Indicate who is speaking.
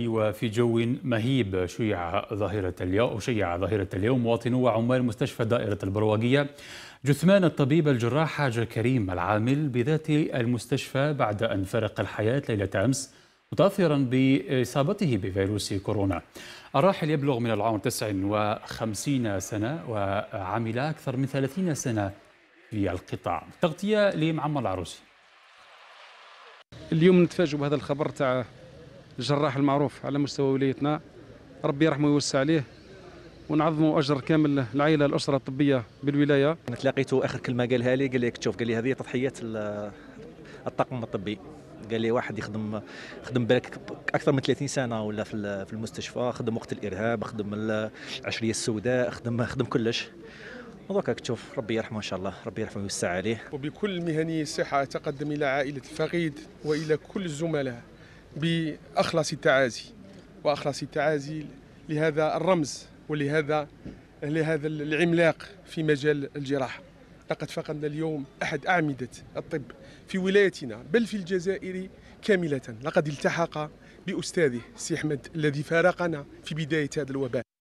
Speaker 1: وفي جو مهيب شيع ظاهرة اليوم شيع ظاهرة اليوم مواطنو وعمال مستشفى دائرة البرواقية جثمان الطبيب الجراح حاج كريم العامل بذات المستشفى بعد أن فرق الحياة ليلة أمس متأثرا بإصابته بفيروس كورونا الراحل يبلغ من العمر 59 سنة وعمل أكثر من 30 سنة في القطاع تغطية لمعمر العروسي اليوم نتفاجئ بهذا الخبر تاع الجراح المعروف
Speaker 2: على مستوى ولايتنا ربي يرحمه ويوسع عليه ونعظموا اجر كامل العائله الاسره الطبيه بالولايه. انا تلاقيته اخر كلمه قالها لي قال لي شوف قال لي هذه تضحيه
Speaker 3: الطاقم الطبي قال لي واحد يخدم خدم بالك اكثر من 30 سنه ولا في المستشفى خدم وقت الارهاب خدم العشريه السوداء خدم خدم كلش
Speaker 4: ودوكا تشوف ربي يرحمه ان شاء الله ربي يرحمه ويوسع عليه وبكل مهنيه الصحه اتقدم الى عائله الفقيد والى كل الزملاء بأخلص التعازي وأخلص التعازي لهذا الرمز ولهذا لهذا العملاق في مجال الجراحة لقد فقدنا اليوم أحد أعمدة الطب في ولايتنا بل في الجزائر كاملة لقد التحق بأستاذه سي أحمد الذي فارقنا في بداية هذا الوباء